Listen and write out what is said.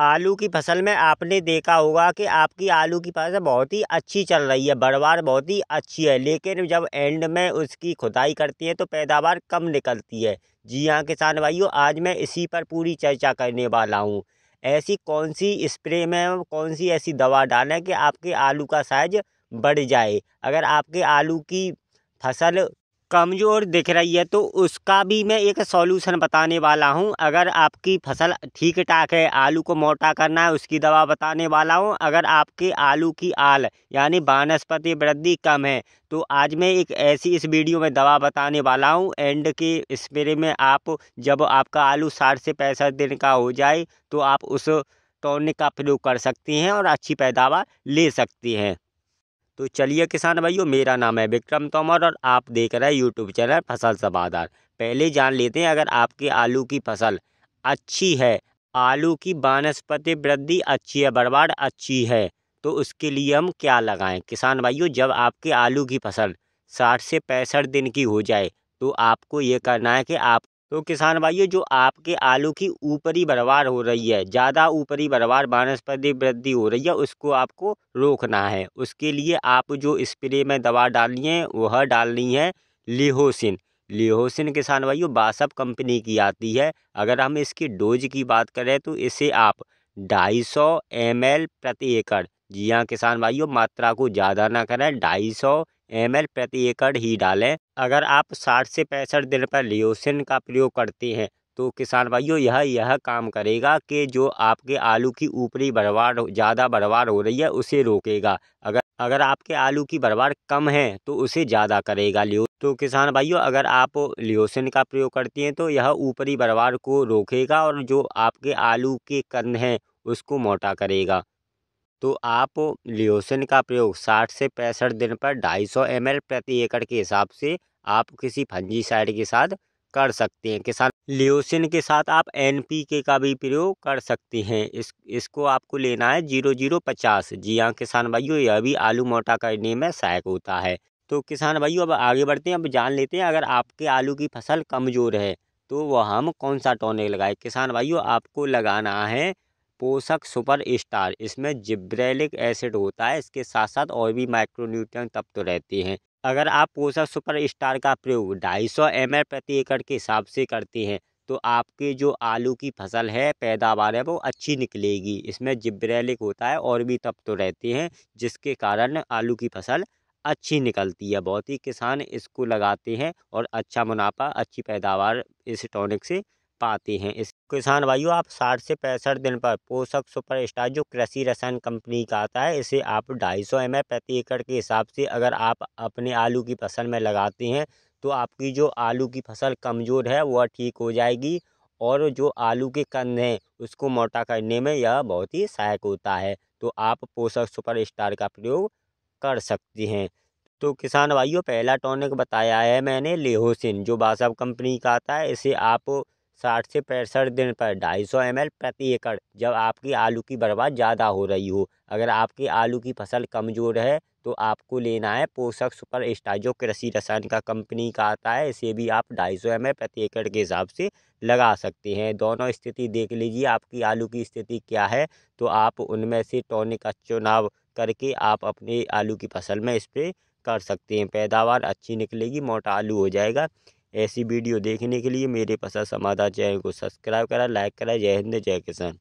आलू की फसल में आपने देखा होगा कि आपकी आलू की फसल बहुत ही अच्छी चल रही है बढ़वार बहुत ही अच्छी है लेकिन जब एंड में उसकी खुदाई करती है तो पैदावार कम निकलती है जी हाँ किसान भाइयों आज मैं इसी पर पूरी चर्चा करने वाला हूँ ऐसी कौन सी स्प्रे में कौन सी ऐसी दवा डालें कि आपके आलू का साइज बढ़ जाए अगर आपके आलू की फसल कमज़ोर दिख रही है तो उसका भी मैं एक सॉल्यूशन बताने वाला हूँ अगर आपकी फसल ठीक ठाक है आलू को मोटा करना है उसकी दवा बताने वाला हूँ अगर आपके आलू की आल यानी वानस्पति वृद्धि कम है तो आज मैं एक ऐसी इस वीडियो में दवा बताने वाला हूँ एंड के स्प्रे में आप जब आपका आलू साठ से पैंसठ दिन का हो जाए तो आप उस टॉनिक का प्रयोग कर सकती हैं और अच्छी पैदावार ले सकती हैं तो चलिए किसान भाइयों मेरा नाम है विक्रम तोमर और आप देख रहे हैं यूट्यूब चैनल फसल सबादार पहले जान लेते हैं अगर आपके आलू की फसल अच्छी है आलू की वनस्पति वृद्धि अच्छी है बर्बाद अच्छी है तो उसके लिए हम क्या लगाएं किसान भाइयों जब आपके आलू की फसल साठ से पैंसठ दिन की हो जाए तो आपको ये करना है कि आप तो किसान भाइयों जो आपके आलू की ऊपरी बरवार हो रही है ज़्यादा ऊपरी बरवार वानस्पति वृद्धि हो रही है उसको आपको रोकना है उसके लिए आप जो स्प्रे में दवा डालनी है वह डालनी है लिहोसिन लिहोसिन किसान भाइयों बासप कंपनी की आती है अगर हम इसकी डोज की बात करें तो इसे आप ढाई सौ एम प्रति एकड़ जी हाँ किसान भाइयों मात्रा को ज़्यादा ना करें ढाई सौ एम प्रति एकड़ ही डालें अगर आप साठ से पैंसठ दिन पर लियोसिन का प्रयोग करते हैं तो किसान भाइयों यह यह काम करेगा कि जो आपके आलू की ऊपरी बर्बाद ज़्यादा बर्बाद हो रही है उसे रोकेगा अगर अगर आपके आलू की बर्बाद कम है तो उसे ज़्यादा करेगा लियो तो किसान भाइयों अगर आप लियोसिन का प्रयोग करती हैं तो यह ऊपरी बर्बाद को रोकेगा और जो आपके आलू के कंद हैं उसको मोटा करेगा तो आप लियोसिन का प्रयोग साठ से पैंसठ दिन पर ढाई सौ एम प्रति एकड़ के हिसाब से आप किसी फंजी साइड के साथ कर सकते हैं किसान लियोसिन के साथ आप एन पी के का भी प्रयोग कर सकते हैं इस इसको आपको लेना है जीरो जीरो पचास जी हाँ किसान भाइयों यह भी आलू मोटा करने में सहायक होता है तो किसान भाइयों अब आगे बढ़ते हैं अब जान लेते हैं अगर आपके आलू की फसल कमज़ोर है तो वह हम कौन सा टॉनिक लगाए किसान भाइयों आपको लगाना है पोषक स्टार इसमें जिब्रेलिक एसिड होता है इसके साथ साथ और भी माइक्रोन्यूट्रिय तत्व तो रहते हैं अगर आप पोषक सुपर स्टार का प्रयोग ढाई सौ एम प्रति एकड़ के हिसाब से करते हैं तो आपके जो आलू की फसल है पैदावार है वो अच्छी निकलेगी इसमें जिब्रेलिक होता है और भी तत्व तो रहते हैं जिसके कारण आलू की फसल अच्छी निकलती है बहुत ही किसान इसको लगाते हैं और अच्छा मुनाफा अच्छी पैदावार इस टॉनिक से पाते हैं इस किसान भाइयों आप साठ से पैंसठ दिन पर पोषक सुपर स्टार जो कृषि रसायन कंपनी का आता है इसे आप ढाई सौ एम प्रति एकड़ के हिसाब से अगर आप अपने आलू की फसल में लगाते हैं तो आपकी जो आलू की फसल कमज़ोर है वह ठीक हो जाएगी और जो आलू के कंद हैं उसको मोटा करने में यह बहुत ही सहायक होता है तो आप पोषक सुपर स्टार का प्रयोग कर सकते हैं तो किसान भाइयों पहला टॉनिक बताया है मैंने लेहोसिन जो बासब कंपनी का आता है इसे आप साठ से पैंसठ दिन पर ढाई सौ एम प्रति एकड़ जब आपकी आलू की बर्बाद ज़्यादा हो रही हो अगर आपकी आलू की फसल कमज़ोर है तो आपको लेना है पोषक सुपर स्टार जो कृषि रसायन का कंपनी का आता है इसे भी आप ढाई सौ एम प्रति एकड़ के हिसाब से लगा सकते हैं दोनों स्थिति देख लीजिए आपकी आलू की स्थिति क्या है तो आप उनमें से टॉनिक का चुनाव करके आप अपने आलू की फसल में स्प्रे कर सकते हैं पैदावार अच्छी निकलेगी मोटा आलू हो जाएगा ऐसी वीडियो देखने के लिए मेरे पसंद समाधान चैनल को सब्सक्राइब करा लाइक करा जय हिंद जय किसान